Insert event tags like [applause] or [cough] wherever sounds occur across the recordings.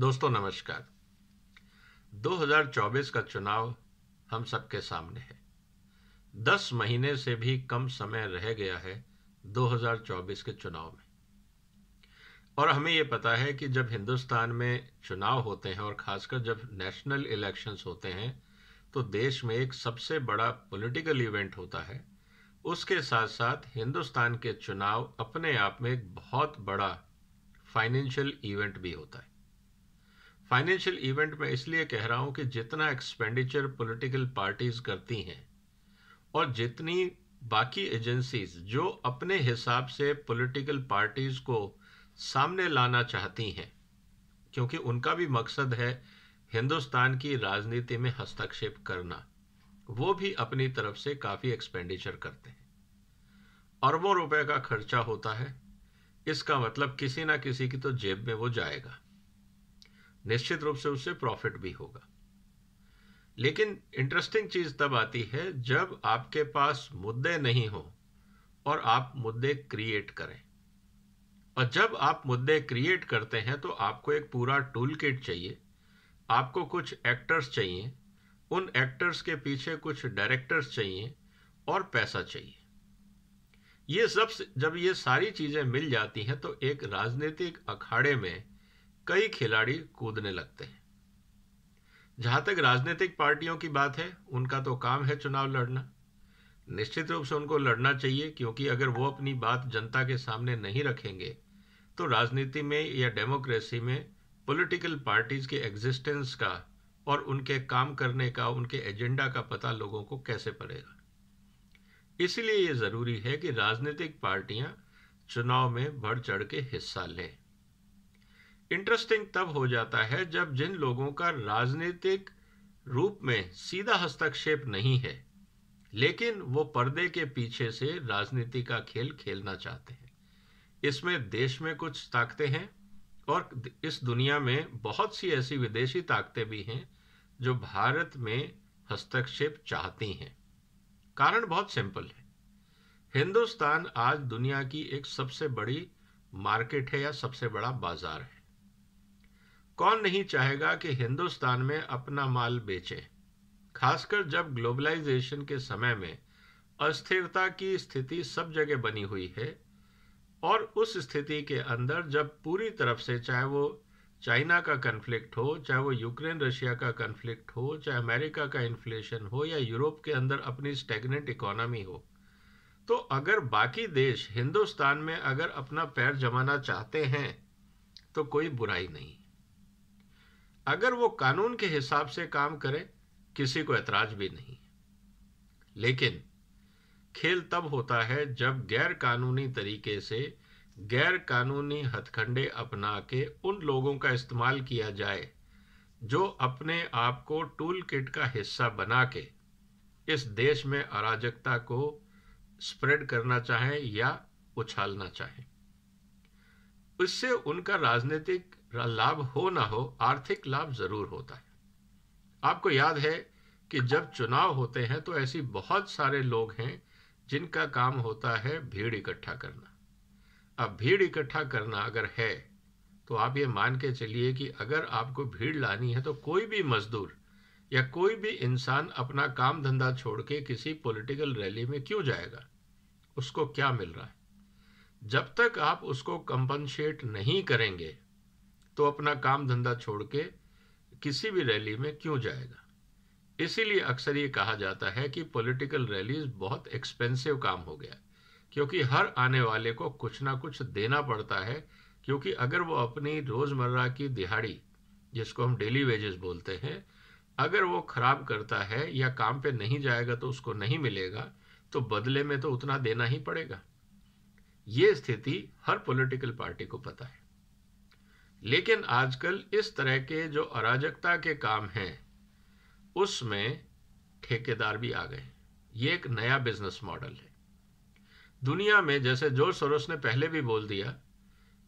दोस्तों नमस्कार 2024 का चुनाव हम सबके सामने है 10 महीने से भी कम समय रह गया है 2024 के चुनाव में और हमें यह पता है कि जब हिंदुस्तान में चुनाव होते हैं और खासकर जब नेशनल इलेक्शंस होते हैं तो देश में एक सबसे बड़ा पॉलिटिकल इवेंट होता है उसके साथ साथ हिंदुस्तान के चुनाव अपने आप में एक बहुत बड़ा फाइनेंशियल इवेंट भी होता है फाइनेंशियल इवेंट में इसलिए कह रहा हूं कि जितना एक्सपेंडिचर पॉलिटिकल पार्टीज करती हैं और जितनी बाकी एजेंसीज जो अपने हिसाब से पॉलिटिकल पार्टीज को सामने लाना चाहती हैं क्योंकि उनका भी मकसद है हिंदुस्तान की राजनीति में हस्तक्षेप करना वो भी अपनी तरफ से काफ़ी एक्सपेंडिचर करते हैं अरबों रुपए का खर्चा होता है इसका मतलब किसी ना किसी की तो जेब में वो जाएगा निश्चित रूप से उससे प्रॉफिट भी होगा लेकिन इंटरेस्टिंग चीज़ तब आती है जब आपके पास मुद्दे नहीं हो और आप मुद्दे क्रिएट करें और जब आप मुद्दे क्रिएट करते हैं तो आपको एक पूरा टूल किट चाहिए आपको कुछ एक्टर्स चाहिए उन एक्टर्स के पीछे कुछ डायरेक्टर्स चाहिए और पैसा चाहिए ये सब जब ये सारी चीज़ें मिल जाती हैं तो एक राजनीतिक अखाड़े में कई खिलाड़ी कूदने लगते हैं जहां तक राजनीतिक पार्टियों की बात है उनका तो काम है चुनाव लड़ना निश्चित रूप से उनको लड़ना चाहिए क्योंकि अगर वो अपनी बात जनता के सामने नहीं रखेंगे तो राजनीति में या डेमोक्रेसी में पॉलिटिकल पार्टीज के एग्जिस्टेंस का और उनके काम करने का उनके एजेंडा का पता लोगों को कैसे पड़ेगा इसलिए ये ज़रूरी है कि राजनीतिक पार्टियां चुनाव में बढ़ चढ़ के हिस्सा लें इंटरेस्टिंग तब हो जाता है जब जिन लोगों का राजनीतिक रूप में सीधा हस्तक्षेप नहीं है लेकिन वो पर्दे के पीछे से राजनीति का खेल खेलना चाहते हैं इसमें देश में कुछ ताकतें हैं और इस दुनिया में बहुत सी ऐसी विदेशी ताकतें भी हैं जो भारत में हस्तक्षेप चाहती हैं कारण बहुत सिंपल है हिंदुस्तान आज दुनिया की एक सबसे बड़ी मार्केट है या सबसे बड़ा बाजार है कौन नहीं चाहेगा कि हिंदुस्तान में अपना माल बेचें खासकर जब ग्लोबलाइजेशन के समय में अस्थिरता की स्थिति सब जगह बनी हुई है और उस स्थिति के अंदर जब पूरी तरफ से चाहे वो चाइना का कन्फ्लिक्ट हो चाहे वो यूक्रेन रशिया का कन्फ्लिक्ट हो चाहे अमेरिका का इन्फ्लेशन हो या यूरोप के अंदर अपनी स्टेगनेंट इकोनॉमी हो तो अगर बाकी देश हिंदुस्तान में अगर अपना पैर जमाना चाहते हैं तो कोई बुराई नहीं अगर वो कानून के हिसाब से काम करे किसी को ऐतराज भी नहीं लेकिन खेल तब होता है जब गैर कानूनी तरीके से गैर कानूनी हथखंडे अपना के उन लोगों का इस्तेमाल किया जाए जो अपने आप को टूल किट का हिस्सा बना के इस देश में अराजकता को स्प्रेड करना चाहें या उछालना चाहें उससे उनका राजनीतिक लाभ हो ना हो आर्थिक लाभ जरूर होता है आपको याद है कि जब चुनाव होते हैं तो ऐसी बहुत सारे लोग हैं जिनका काम होता है भीड़ इकट्ठा करना अब भीड़ इकट्ठा करना अगर है तो आप ये मान के चलिए कि अगर आपको भीड़ लानी है तो कोई भी मजदूर या कोई भी इंसान अपना काम धंधा छोड़ के किसी पॉलिटिकल रैली में क्यों जाएगा उसको क्या मिल रहा है जब तक आप उसको कंपनसेट नहीं करेंगे तो अपना काम धंधा छोड़ के किसी भी रैली में क्यों जाएगा इसीलिए अक्सर ये कहा जाता है कि पॉलिटिकल रैलीज बहुत एक्सपेंसिव काम हो गया क्योंकि हर आने वाले को कुछ ना कुछ देना पड़ता है क्योंकि अगर वो अपनी रोज़मर्रा की दिहाड़ी जिसको हम डेली वेजेस बोलते हैं अगर वो ख़राब करता है या काम पे नहीं जाएगा तो उसको नहीं मिलेगा तो बदले में तो उतना देना ही पड़ेगा ये स्थिति हर पॉलिटिकल पार्टी को पता है लेकिन आजकल इस तरह के जो अराजकता के काम हैं उसमें ठेकेदार भी आ गए ये एक नया बिजनेस मॉडल है दुनिया में जैसे जोर सरोस ने पहले भी बोल दिया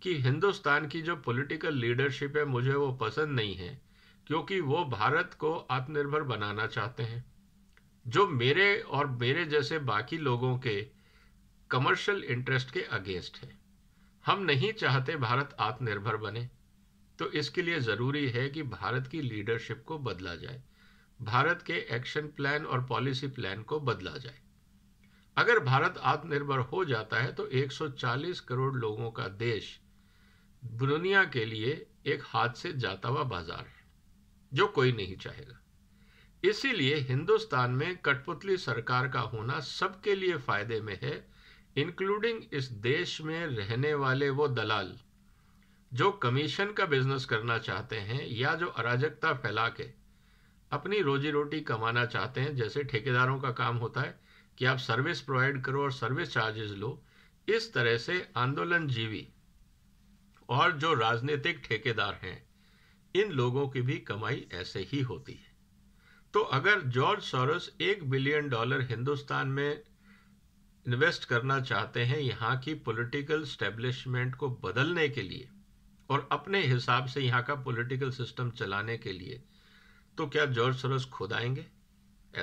कि हिंदुस्तान की जो पॉलिटिकल लीडरशिप है मुझे वो पसंद नहीं है क्योंकि वो भारत को आत्मनिर्भर बनाना चाहते हैं जो मेरे और मेरे जैसे बाकी लोगों के कमर्शियल इंटरेस्ट के अगेंस्ट है हम नहीं चाहते भारत आत्मनिर्भर बने तो इसके लिए ज़रूरी है कि भारत की लीडरशिप को बदला जाए भारत के एक्शन प्लान और पॉलिसी प्लान को बदला जाए अगर भारत आत्मनिर्भर हो जाता है तो 140 करोड़ लोगों का देश दुनिया के लिए एक हाथ से जाता हुआ बाजार है जो कोई नहीं चाहेगा इसीलिए हिंदुस्तान में कठपुतली सरकार का होना सबके लिए फायदे में है इंक्लूडिंग इस देश में रहने वाले वो दलाल जो कमीशन का बिजनेस करना चाहते हैं या जो अराजकता फैला के अपनी रोजी रोटी कमाना चाहते हैं जैसे ठेकेदारों का काम होता है कि आप सर्विस प्रोवाइड करो और सर्विस चार्जेस लो इस तरह से आंदोलन जीवी और जो राजनीतिक ठेकेदार हैं इन लोगों की भी कमाई ऐसे ही होती है तो अगर जॉर्ज सोरस एक बिलियन डॉलर हिंदुस्तान में इन्वेस्ट करना चाहते हैं यहाँ की पॉलिटिकल स्टेब्लिशमेंट को बदलने के लिए और अपने हिसाब से यहाँ का पॉलिटिकल सिस्टम चलाने के लिए तो क्या जॉर्ज सरस खुद आएंगे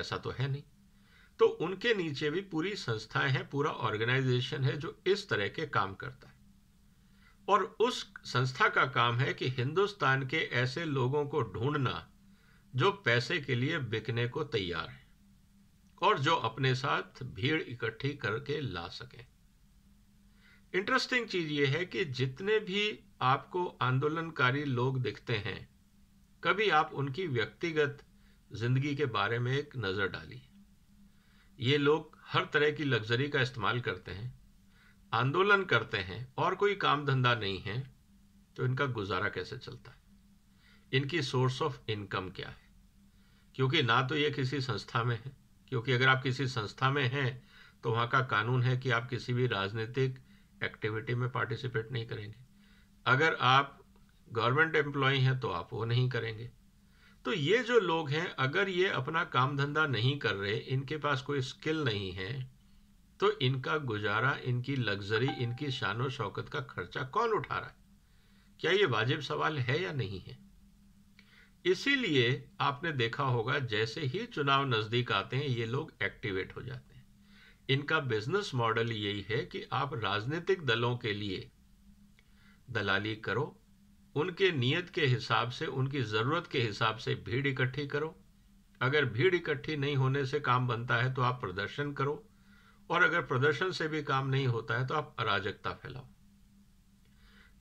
ऐसा तो है नहीं तो उनके नीचे भी पूरी संस्थाएं हैं पूरा ऑर्गेनाइजेशन है जो इस तरह के काम करता है और उस संस्था का काम है कि हिंदुस्तान के ऐसे लोगों को ढूंढना जो पैसे के लिए बिकने को तैयार है और जो अपने साथ भीड़ इकट्ठी करके ला सकें इंटरेस्टिंग चीज ये है कि जितने भी आपको आंदोलनकारी लोग दिखते हैं कभी आप उनकी व्यक्तिगत जिंदगी के बारे में एक नज़र डाली ये लोग हर तरह की लग्जरी का इस्तेमाल करते हैं आंदोलन करते हैं और कोई काम धंधा नहीं है तो इनका गुजारा कैसे चलता है इनकी सोर्स ऑफ इनकम क्या है क्योंकि ना तो ये किसी संस्था में है क्योंकि अगर आप किसी संस्था में हैं तो वहाँ का कानून है कि आप किसी भी राजनीतिक एक्टिविटी में पार्टिसिपेट नहीं करेंगे अगर आप गवर्नमेंट एम्प्लॉय हैं तो आप वो नहीं करेंगे तो ये जो लोग हैं अगर ये अपना काम धंधा नहीं कर रहे इनके पास कोई स्किल नहीं है तो इनका गुजारा इनकी लग्जरी इनकी शान शौकत का खर्चा कौन उठा रहा है क्या ये वाजिब सवाल है या नहीं है इसीलिए आपने देखा होगा जैसे ही चुनाव नज़दीक आते हैं ये लोग एक्टिवेट हो जाते हैं इनका बिजनेस मॉडल यही है कि आप राजनीतिक दलों के लिए दलाली करो उनके नियत के हिसाब से उनकी ज़रूरत के हिसाब से भीड़ इकट्ठी करो अगर भीड़ इकट्ठी नहीं होने से काम बनता है तो आप प्रदर्शन करो और अगर प्रदर्शन से भी काम नहीं होता है तो आप अराजकता फैलाओ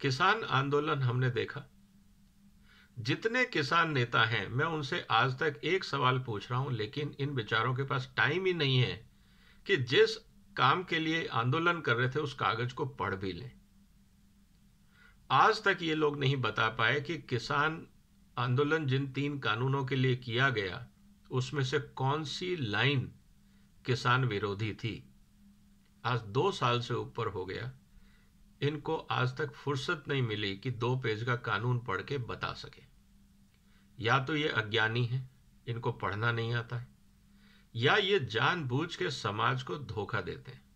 किसान आंदोलन हमने देखा जितने किसान नेता हैं मैं उनसे आज तक एक सवाल पूछ रहा हूं लेकिन इन बेचारों के पास टाइम ही नहीं है कि जिस काम के लिए आंदोलन कर रहे थे उस कागज को पढ़ भी लें आज तक ये लोग नहीं बता पाए कि किसान आंदोलन जिन तीन कानूनों के लिए किया गया उसमें से कौन सी लाइन किसान विरोधी थी आज दो साल से ऊपर हो गया इनको आज तक फुर्सत नहीं मिली कि दो पेज का कानून पढ़ के बता सके या तो ये अज्ञानी है इनको पढ़ना नहीं आता है या ये जानबूझ के समाज को धोखा देते हैं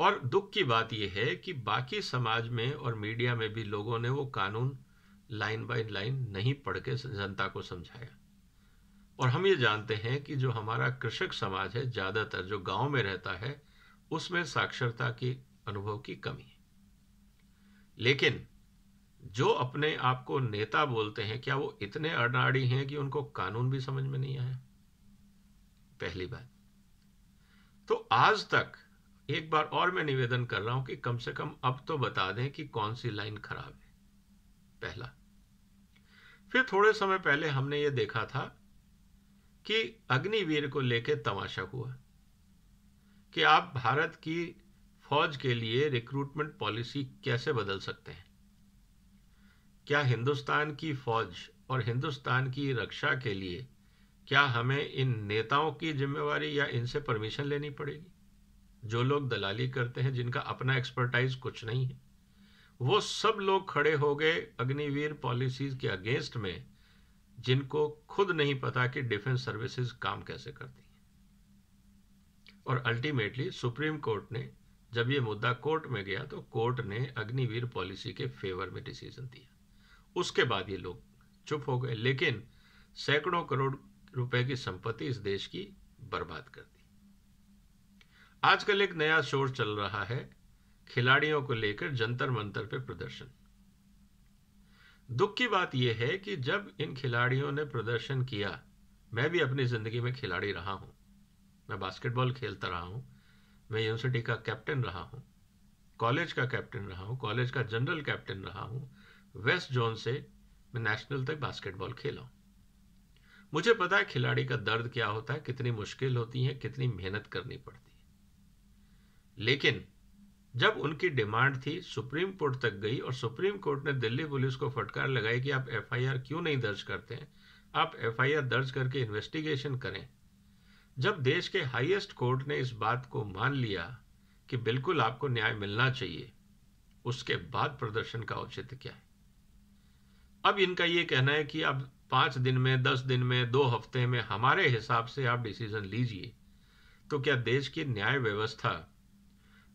और दुख की बात यह है कि बाकी समाज में और मीडिया में भी लोगों ने वो कानून लाइन बाय लाइन नहीं पढ़ के जनता को समझाया और हम ये जानते हैं कि जो हमारा कृषक समाज है ज़्यादातर जो गांव में रहता है उसमें साक्षरता की अनुभव की कमी है लेकिन जो अपने आप को नेता बोलते हैं क्या वो इतने अनाड़ी हैं कि उनको कानून भी समझ में नहीं आया पहली बात तो आज तक एक बार और मैं निवेदन कर रहा हूं कि कम से कम अब तो बता दें कि कौन सी लाइन खराब है पहला फिर थोड़े समय पहले हमने ये देखा था कि अग्निवीर को लेकर तमाशा हुआ कि आप भारत की फौज के लिए रिक्रूटमेंट पॉलिसी कैसे बदल सकते हैं क्या हिंदुस्तान की फौज और हिंदुस्तान की रक्षा के लिए क्या हमें इन नेताओं की जिम्मेवारी या इनसे परमिशन लेनी पड़ेगी जो लोग दलाली करते हैं जिनका अपना एक्सपर्टाइज कुछ नहीं है वो सब लोग खड़े हो गए अग्निवीर पॉलिसीज के अगेंस्ट में जिनको खुद नहीं पता कि डिफेंस सर्विसेज काम कैसे करती हैं और अल्टीमेटली सुप्रीम कोर्ट ने जब ये मुद्दा कोर्ट में गया तो कोर्ट ने अग्निवीर पॉलिसी के फेवर में डिसीजन दिया उसके बाद ये लोग चुप हो गए लेकिन सैकड़ों करोड़ रुपए की संपत्ति इस देश की बर्बाद कर दी आजकल एक नया शोर चल रहा है खिलाड़ियों को लेकर जंतर मंतर पे प्रदर्शन दुख की बात यह है कि जब इन खिलाड़ियों ने प्रदर्शन किया मैं भी अपनी जिंदगी में खिलाड़ी रहा हूं मैं बास्केटबॉल खेलता रहा हूं मैं यूनिवर्सिटी का कैप्टन रहा हूँ कॉलेज का कैप्टन रहा हूँ कॉलेज का जनरल कैप्टन रहा हूँ वेस्ट जोन से मैं नेशनल तक बास्केटबॉल खेला हूँ मुझे पता है खिलाड़ी का दर्द क्या होता है कितनी मुश्किल होती है कितनी मेहनत करनी पड़ती है लेकिन जब उनकी डिमांड थी सुप्रीम कोर्ट तक गई और सुप्रीम कोर्ट ने दिल्ली पुलिस को फटकार लगाई कि आप एफआईआर क्यों नहीं दर्ज करते हैं आप एफआईआर दर्ज करके इन्वेस्टिगेशन करें जब देश के हाईएस्ट कोर्ट ने इस बात को मान लिया कि बिल्कुल आपको न्याय मिलना चाहिए उसके बाद प्रदर्शन का औचित्य क्या है अब इनका यह कहना है कि आप पांच दिन में दस दिन में दो हफ्ते में हमारे हिसाब से आप डिसीजन लीजिए तो क्या देश की न्याय व्यवस्था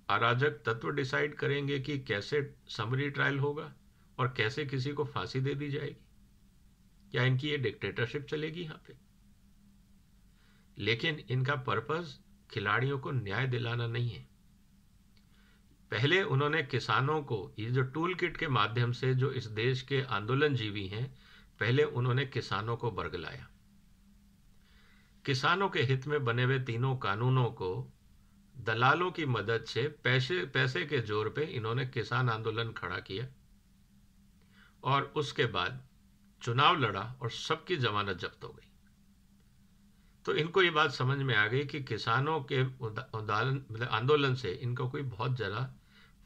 अराजक तत्व डिसाइड करेंगे कि कैसे समरी ट्रायल होगा और कैसे किसी को फांसी दे दी जाएगी क्या इनकी ये डिक्टेटरशिप चलेगी यहां पे लेकिन इनका पर्पज खिलाड़ियों को न्याय दिलाना नहीं है पहले उन्होंने किसानों को ये जो टूल किट के माध्यम से जो इस देश के आंदोलन जीवी हैं पहले उन्होंने किसानों को बरगलाया किसानों के हित में बने हुए तीनों कानूनों को दलालों की मदद से पैसे पैसे के जोर पे इन्होंने किसान आंदोलन खड़ा किया और उसके बाद चुनाव लड़ा और सबकी जमानत जब्त हो गई तो इनको ये बात समझ में आ गई कि किसानों के उदाहरण मतलब आंदोलन से इनका कोई बहुत ज़्यादा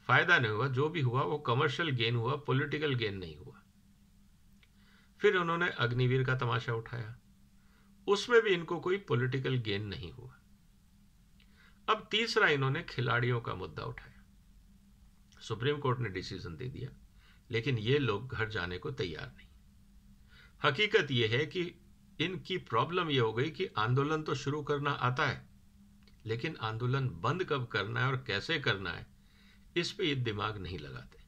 फ़ायदा नहीं हुआ जो भी हुआ वो कमर्शियल गेन हुआ पॉलिटिकल गेन नहीं हुआ फिर उन्होंने अग्निवीर का तमाशा उठाया उसमें भी इनको कोई पॉलिटिकल गेन नहीं हुआ अब तीसरा इन्होंने खिलाड़ियों का मुद्दा उठाया सुप्रीम कोर्ट ने डिसीजन दे दिया लेकिन ये लोग घर जाने को तैयार नहीं हकीकत यह है कि इनकी प्रॉब्लम ये हो गई कि आंदोलन तो शुरू करना आता है लेकिन आंदोलन बंद कब करना है और कैसे करना है इस पे ये दिमाग नहीं लगाते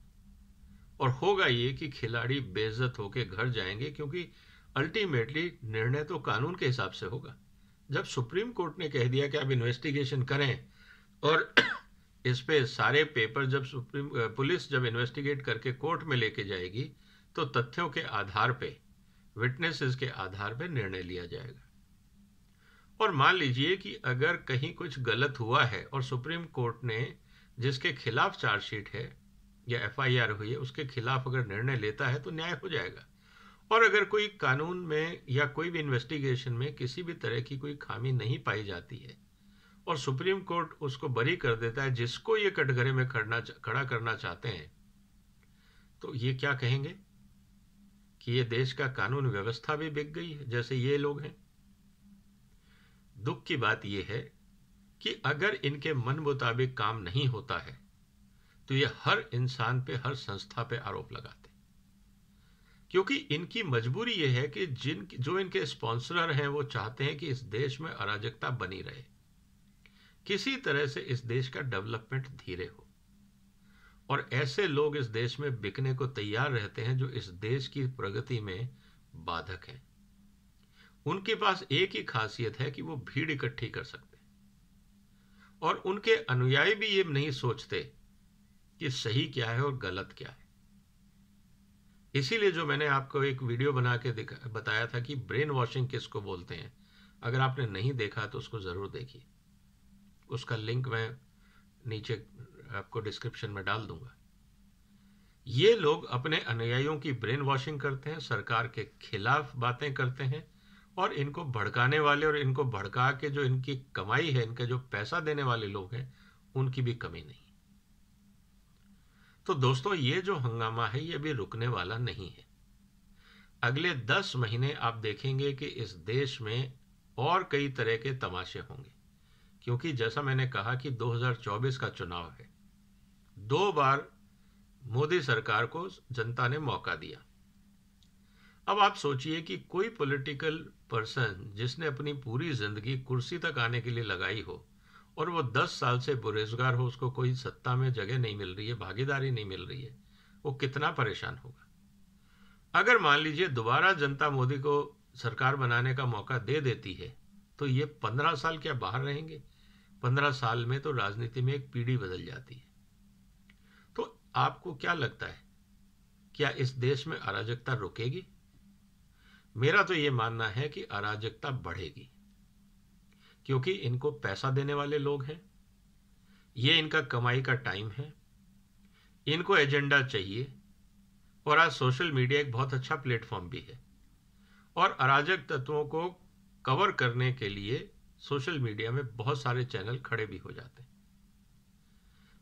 और होगा ये कि खिलाड़ी बेइज्जत होकर घर जाएंगे क्योंकि अल्टीमेटली निर्णय तो कानून के हिसाब से होगा जब सुप्रीम कोर्ट ने कह दिया कि आप इन्वेस्टिगेशन करें और [clears throat] इस पे सारे पेपर जब सुप्रीम पुलिस जब इन्वेस्टिगेट करके कोर्ट में लेके जाएगी तो तथ्यों के आधार पे विटनेसेस के आधार पर निर्णय लिया जाएगा और मान लीजिए कि अगर कहीं कुछ गलत हुआ है और सुप्रीम कोर्ट ने जिसके खिलाफ चार्जशीट है या एफआईआर हुई है उसके खिलाफ अगर निर्णय लेता है तो न्याय हो जाएगा और अगर कोई कानून में या कोई भी इन्वेस्टिगेशन में किसी भी तरह की कोई खामी नहीं पाई जाती है और सुप्रीम कोर्ट उसको बरी कर देता है जिसको ये कटघरे में खड़ना खड़ा करना चाहते हैं तो ये क्या कहेंगे कि ये देश का कानून व्यवस्था भी बिक गई है जैसे ये लोग हैं दुख की बात यह है कि अगर इनके मन मुताबिक काम नहीं होता है तो ये हर इंसान पे हर संस्था पे आरोप लगाते क्योंकि इनकी मजबूरी यह है कि जिन जो इनके स्पॉन्सर हैं वो चाहते हैं कि इस देश में अराजकता बनी रहे किसी तरह से इस देश का डेवलपमेंट धीरे हो और ऐसे लोग इस देश में बिकने को तैयार रहते हैं जो इस देश की प्रगति में बाधक हैं उनके पास एक ही खासियत है कि वो भीड़ इकट्ठी कर सकते और उनके अनुयायी भी ये नहीं सोचते कि सही क्या है और गलत क्या है इसीलिए जो मैंने आपको एक वीडियो बना के बताया था कि ब्रेन वॉशिंग किसको बोलते हैं अगर आपने नहीं देखा तो उसको ज़रूर देखिए उसका लिंक मैं नीचे आपको डिस्क्रिप्शन में डाल दूंगा ये लोग अपने अनुयायियों की ब्रेन वॉशिंग करते हैं सरकार के खिलाफ बातें करते हैं और इनको भड़काने वाले और इनको भड़का के जो इनकी कमाई है इनका जो पैसा देने वाले लोग हैं उनकी भी कमी नहीं तो दोस्तों ये जो हंगामा है ये भी रुकने वाला नहीं है अगले दस महीने आप देखेंगे कि इस देश में और कई तरह के तमाशे होंगे क्योंकि जैसा मैंने कहा कि 2024 का चुनाव है दो बार मोदी सरकार को जनता ने मौका दिया अब आप सोचिए कि कोई पॉलिटिकल पर्सन जिसने अपनी पूरी जिंदगी कुर्सी तक आने के लिए लगाई हो और वो दस साल से बेरोजगार हो उसको कोई सत्ता में जगह नहीं मिल रही है भागीदारी नहीं मिल रही है वो कितना परेशान होगा अगर मान लीजिए दोबारा जनता मोदी को सरकार बनाने का मौका दे देती है तो ये पंद्रह साल क्या बाहर रहेंगे पंद्रह साल में तो राजनीति में एक पीढ़ी बदल जाती है आपको क्या लगता है क्या इस देश में अराजकता रुकेगी मेरा तो यह मानना है कि अराजकता बढ़ेगी क्योंकि इनको पैसा देने वाले लोग हैं ये इनका कमाई का टाइम है इनको एजेंडा चाहिए और आज सोशल मीडिया एक बहुत अच्छा प्लेटफॉर्म भी है और अराजक तत्वों को कवर करने के लिए सोशल मीडिया में बहुत सारे चैनल खड़े भी हो जाते हैं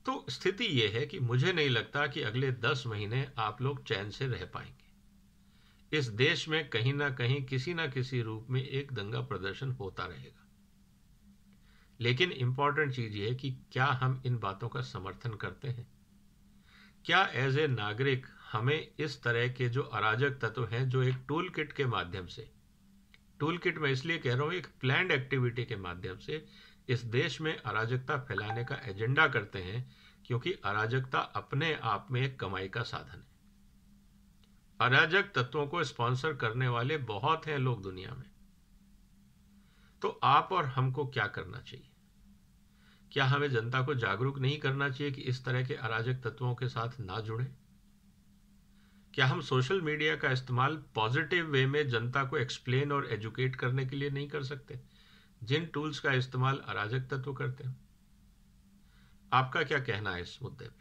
तो स्थिति यह है कि मुझे नहीं लगता कि अगले दस महीने आप लोग चैन से रह पाएंगे इस देश में कहीं ना कहीं किसी ना किसी रूप में एक दंगा प्रदर्शन होता रहेगा लेकिन इंपॉर्टेंट चीज यह है कि क्या हम इन बातों का समर्थन करते हैं क्या एज ए नागरिक हमें इस तरह के जो अराजक तत्व हैं जो एक टूल किट के माध्यम से टूल किट में इसलिए कह रहा हूं एक प्लैंड एक्टिविटी के माध्यम से इस देश में अराजकता फैलाने का एजेंडा करते हैं क्योंकि अराजकता अपने आप में एक कमाई का साधन है अराजक तत्वों को स्पॉन्सर करने वाले बहुत हैं लोग दुनिया में तो आप और हमको क्या करना चाहिए क्या हमें जनता को जागरूक नहीं करना चाहिए कि इस तरह के अराजक तत्वों के साथ ना जुड़े क्या हम सोशल मीडिया का इस्तेमाल पॉजिटिव वे में जनता को एक्सप्लेन और एजुकेट करने के लिए नहीं कर सकते जिन टूल्स का इस्तेमाल अराजक तत्व करते हैं आपका क्या कहना है इस मुद्दे पे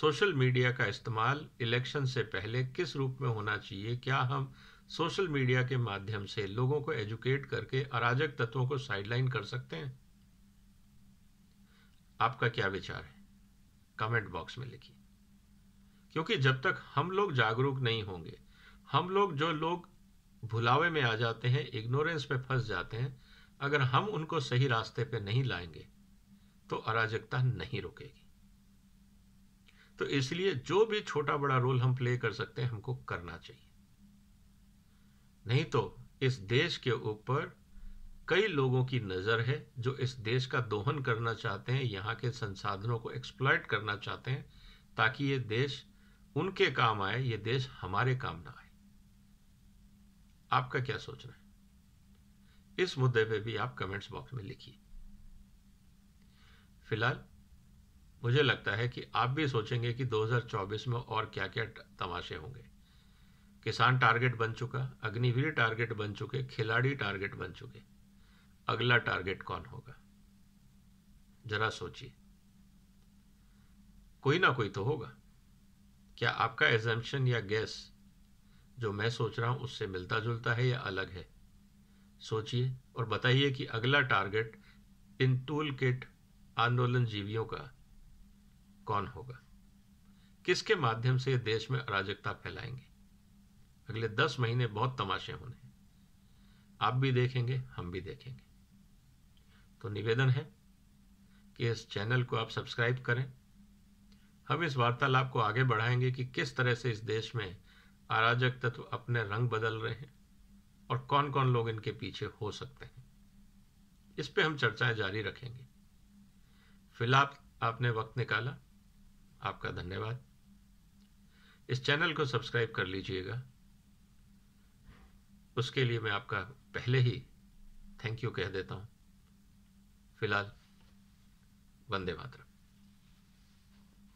सोशल मीडिया का इस्तेमाल इलेक्शन से पहले किस रूप में होना चाहिए क्या हम सोशल मीडिया के माध्यम से लोगों को एजुकेट करके अराजक तत्वों को साइडलाइन कर सकते हैं आपका क्या विचार है कमेंट बॉक्स में लिखिए क्योंकि जब तक हम लोग जागरूक नहीं होंगे हम लोग जो लोग भुलावे में आ जाते हैं इग्नोरेंस में फंस जाते हैं अगर हम उनको सही रास्ते पर नहीं लाएंगे तो अराजकता नहीं रुकेगी तो इसलिए जो भी छोटा बड़ा रोल हम प्ले कर सकते हैं हमको करना चाहिए नहीं तो इस देश के ऊपर कई लोगों की नज़र है जो इस देश का दोहन करना चाहते हैं यहां के संसाधनों को एक्सप्लॉयट करना चाहते हैं ताकि ये देश उनके काम आए ये देश हमारे काम ना आए आपका क्या सोचना है इस मुद्दे पे भी आप कमेंट्स बॉक्स में लिखिए फिलहाल मुझे लगता है कि आप भी सोचेंगे कि 2024 में और क्या क्या तमाशे होंगे किसान टारगेट बन चुका अग्निवीर टारगेट बन चुके खिलाड़ी टारगेट बन चुके अगला टारगेट कौन होगा जरा सोचिए कोई ना कोई तो होगा क्या आपका एजम्पन या गैस जो मैं सोच रहा हूं उससे मिलता जुलता है या अलग है सोचिए और बताइए कि अगला टारगेट इन टूल किट आंदोलन जीवियों का कौन होगा किसके माध्यम से देश में अराजकता फैलाएंगे अगले दस महीने बहुत तमाशे होने आप भी देखेंगे हम भी देखेंगे तो निवेदन है कि इस चैनल को आप सब्सक्राइब करें हम इस वार्तालाप को आगे बढ़ाएंगे कि किस तरह से इस देश में अराजक तत्व अपने रंग बदल रहे हैं और कौन कौन लोग इनके पीछे हो सकते हैं इस पे हम चर्चाएं जारी रखेंगे फिलहाल आपने वक्त निकाला आपका धन्यवाद इस चैनल को सब्सक्राइब कर लीजिएगा उसके लिए मैं आपका पहले ही थैंक यू कह देता हूं फिलहाल वंदे मातरम